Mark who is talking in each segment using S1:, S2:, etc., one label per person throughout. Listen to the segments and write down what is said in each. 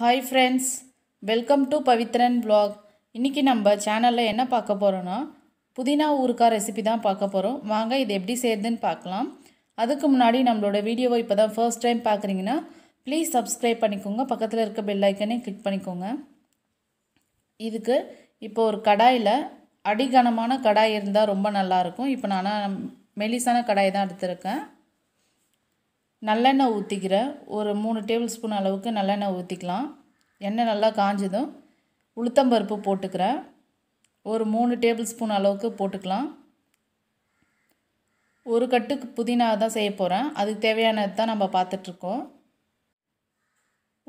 S1: hi friends welcome to Pavithran vlog இன்றைக்கி நம்ம சேனலில் என்ன பார்க்க போகிறோன்னா புதினா ஊறுக்காய் ரெசிபி தான் பார்க்க போகிறோம் வாங்க இது எப்படி செய்யுதுன்னு பார்க்கலாம் அதுக்கு முன்னாடி நம்மளோட வீடியோவை இப்போ தான் ஃபர்ஸ்ட் டைம் பார்க்குறீங்கன்னா ப்ளீஸ் சப்ஸ்கிரைப் பண்ணிக்கோங்க பக்கத்தில் இருக்க பெல் ஐக்கனே கிளிக் பண்ணிக்கோங்க இதுக்கு இப்போ ஒரு கடாயில் அடிகனமான கடாய் இருந்தால் ரொம்ப நல்லாயிருக்கும் இப்போ நான் மெலிசான கடாய் தான் எடுத்திருக்கேன் நல்லெண்ணெய் ஊற்றிக்கிற ஒரு மூணு டேபிள் ஸ்பூன் அளவுக்கு நல்லெண்ணெய் ஊற்றிக்கலாம் எண்ணெய் நல்லா காஞ்சதும் உளுத்தம்பருப்பு போட்டுக்கிறேன் ஒரு மூணு டேபிள் ஸ்பூன் அளவுக்கு போட்டுக்கலாம் ஒரு கட்டுக்கு புதினா தான் செய்ய போகிறேன் அதுக்கு தேவையானது தான் நம்ம பார்த்துட்ருக்கோம்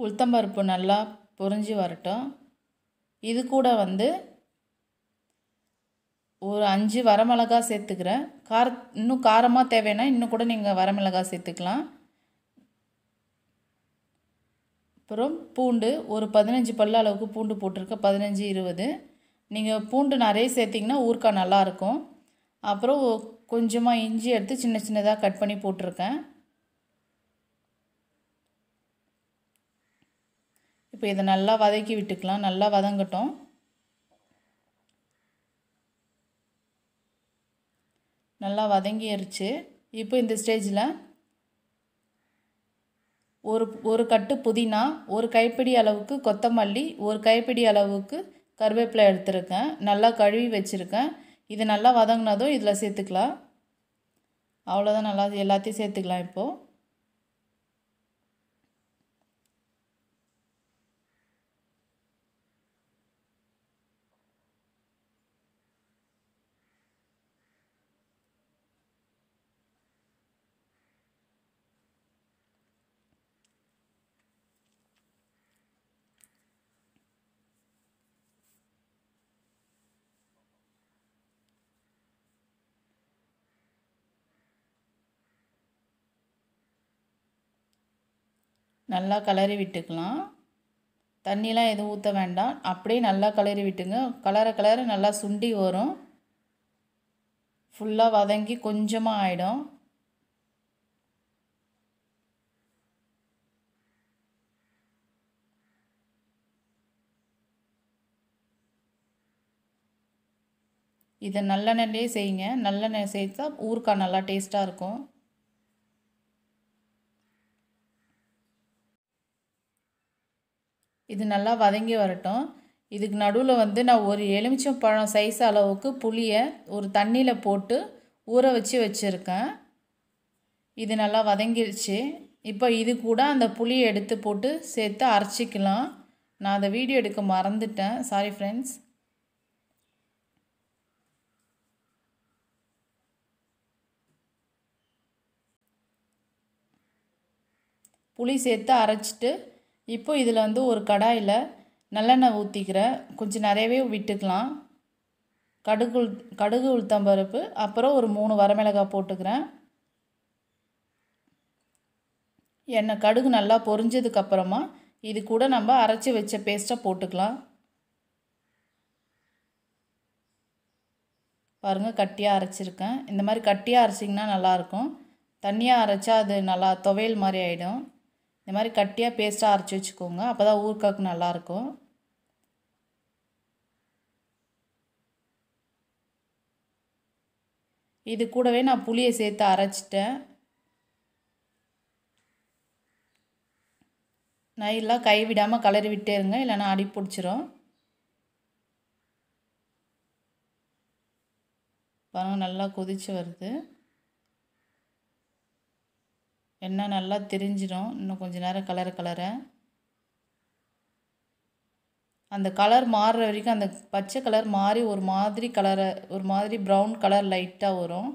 S1: உளுத்தம்பருப்பு நல்லா பொறிஞ்சி வரட்டும் இது கூட வந்து ஒரு அஞ்சு வரமிளகா சேர்த்துக்கிறேன் கார இன்னும் காரமாக தேவைன்னா இன்னும் கூட நீங்கள் வரமிளகா சேர்த்துக்கலாம் அப்புறம் பூண்டு ஒரு பதினஞ்சு பல்லு அளவுக்கு பூண்டு போட்டிருக்கேன் பதினஞ்சு இருபது நீங்கள் பூண்டு நிறைய சேர்த்திங்கன்னா ஊறுக்காய் நல்லாயிருக்கும் அப்புறம் கொஞ்சமாக இஞ்சி எடுத்து சின்ன சின்னதாக கட் பண்ணி போட்டிருக்கேன் இப்போ இதை நல்லா வதக்கி விட்டுக்கலாம் நல்லா வதங்கட்டும் நல்லா அரிச்சு இப்போ இந்த ஸ்டேஜில் ஒரு ஒரு கட்டு புதினா ஒரு கைப்பிடி அளவுக்கு கொத்தமல்லி ஒரு கைப்பிடி அளவுக்கு கருவேப்பிலை எடுத்திருக்கேன் நல்லா கழுவி வச்சுருக்கேன் இது நல்லா வதங்கினதும் இதில் சேர்த்துக்கலாம் அவ்வளோதான் நல்லா எல்லாத்தையும் சேர்த்துக்கலாம் இப்போது நல்லா கலரி விட்டுக்கலாம் தண்ணிலாம் எதுவும் ஊற்ற வேண்டாம் அப்படியே நல்லா கலரி விட்டுங்க கலர கலர நல்லா சுண்டி வரும் ஃபுல்லாக வதங்கி கொஞ்சமாக ஆகிடும் இதை நல்லெண்ணெய்லேயே செய்யுங்க நல்லெண்ணெய் சேர்த்தா ஊறுக்காய் நல்லா டேஸ்ட்டாக இருக்கும் இது நல்லா வதங்கி வரட்டும் இதுக்கு நடுவில் வந்து நான் ஒரு எலுமிச்சம் பழம் சைஸ் அளவுக்கு புளியை ஒரு தண்ணியில் போட்டு ஊற வச்சு வச்சுருக்கேன் இது நல்லா வதங்கிருச்சு இப்போ இது கூட அந்த புளியை எடுத்து போட்டு சேர்த்து அரைச்சிக்கலாம் நான் அதை வீடியோ எடுக்க மறந்துட்டேன் சாரி ஃப்ரெண்ட்ஸ் புளி சேர்த்து அரைச்சிட்டு இப்போ இதில் வந்து ஒரு கடாயில் நல்லெண்ணெய் ஊற்றிக்கிறேன் கொஞ்சம் நிறையவே விட்டுக்கலாம் கடுகு கடுகு உளுத்தம்பருப்பு அப்புறம் ஒரு மூணு வரமிளகாய் போட்டுக்கிறேன் எண்ணெய் கடுகு நல்லா பொரிஞ்சதுக்கப்புறமா இது கூட நம்ம அரைச்சி வச்ச பேஸ்ட்டாக போட்டுக்கலாம் பாருங்கள் கட்டியாக அரைச்சிருக்கேன் இந்த மாதிரி கட்டியாக அரைச்சிங்கன்னா நல்லாயிருக்கும் தண்ணியாக அரைச்சா அது நல்லா துவையல் மாதிரி ஆகிடும் இந்த மாதிரி கட்டியாக பேஸ்ட்டாக அரைச்சி வச்சுக்கோங்க அப்போ தான் ஊறுக்காக்கு நல்லாயிருக்கும் இது கூடவே நான் புளியை சேர்த்து அரைச்சிட்டேன் நைலாம் கைவிடாமல் கலறி விட்டே இருங்க இல்லைனா அடி பிடிச்சிரும் பாருங்கள் நல்லா கொதித்து வருது எண்ணெய் நல்லா தெரிஞ்சிடும் இன்னும் கொஞ்சம் நேரம் கலர கலரை அந்த கலர் மாறுற வரைக்கும் அந்த பச்சை கலர் மாறி ஒரு மாதிரி கலரை ஒரு மாதிரி ப்ரௌன் கலர் லைட்டாக வரும்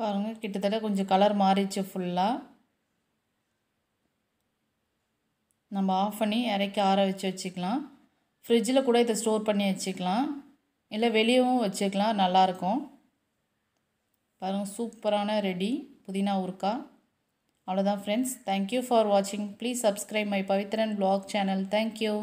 S1: பாருங்கள் கிட்டத்தட்ட கொஞ்சம் கலர் மாறிச்சு ஃபுல்லாக நம்ம ஆஃப் பண்ணி இறக்கி ஆற வச்சு வச்சுக்கலாம் ஃப்ரிட்ஜில் கூட இதை ஸ்டோர் பண்ணி வச்சுக்கலாம் இல்லை வெளியவும் வச்சுக்கலாம் நல்லாயிருக்கும் பாருங்கள் சூப்பரான ரெடி புதினா ஊருக்கா அவ்வளோதான் ஃப்ரெண்ட்ஸ் தேங்க்யூ ஃபார் வாட்சிங் please subscribe my Pavithran blog channel thank you